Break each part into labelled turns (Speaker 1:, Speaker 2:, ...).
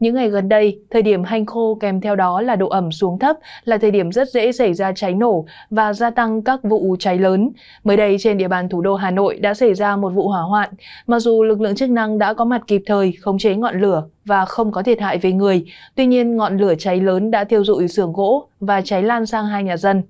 Speaker 1: Những ngày gần đây, thời điểm hanh khô kèm theo đó là độ ẩm xuống thấp là thời điểm rất dễ xảy ra cháy nổ và gia tăng các vụ cháy lớn. Mới đây trên địa bàn thủ đô Hà Nội đã xảy ra một vụ hỏa hoạn, mặc dù lực lượng chức năng đã có mặt kịp thời khống chế ngọn lửa và không có thiệt hại về người, tuy nhiên ngọn lửa cháy lớn đã thiêu dụi xưởng gỗ và cháy lan sang hai nhà dân.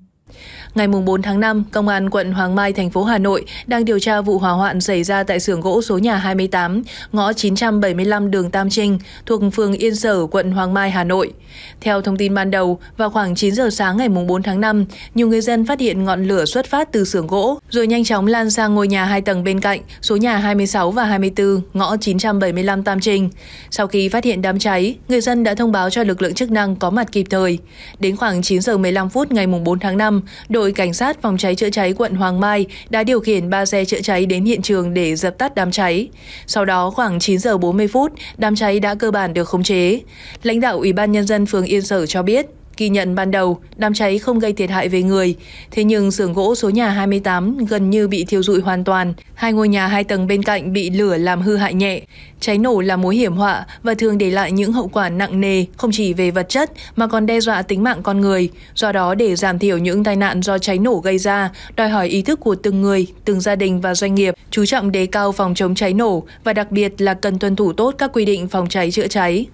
Speaker 1: Ngày 4 tháng 5, Công an quận Hoàng Mai, thành phố Hà Nội đang điều tra vụ hỏa hoạn xảy ra tại xưởng gỗ số nhà 28, ngõ 975 đường Tam Trinh, thuộc phường Yên Sở, quận Hoàng Mai, Hà Nội. Theo thông tin ban đầu, vào khoảng 9 giờ sáng ngày 4 tháng 5, nhiều người dân phát hiện ngọn lửa xuất phát từ xưởng gỗ, rồi nhanh chóng lan sang ngôi nhà hai tầng bên cạnh, số nhà 26 và 24, ngõ 975 Tam Trinh. Sau khi phát hiện đám cháy, người dân đã thông báo cho lực lượng chức năng có mặt kịp thời. Đến khoảng 9 giờ 15 phút ngày 4 tháng 5, đội cảnh sát phòng cháy chữa cháy quận Hoàng Mai đã điều khiển 3 xe chữa cháy đến hiện trường để dập tắt đám cháy. Sau đó khoảng 9 giờ 40 phút, đám cháy đã cơ bản được khống chế. Lãnh đạo Ủy ban nhân dân phường Yên Sở cho biết, Ghi nhận ban đầu, đám cháy không gây thiệt hại về người, thế nhưng xưởng gỗ số nhà 28 gần như bị thiêu rụi hoàn toàn, hai ngôi nhà hai tầng bên cạnh bị lửa làm hư hại nhẹ. Cháy nổ là mối hiểm họa và thường để lại những hậu quả nặng nề không chỉ về vật chất mà còn đe dọa tính mạng con người. Do đó để giảm thiểu những tai nạn do cháy nổ gây ra, đòi hỏi ý thức của từng người, từng gia đình và doanh nghiệp chú trọng đề cao phòng chống cháy nổ và đặc biệt là cần tuân thủ tốt các quy định phòng cháy chữa cháy.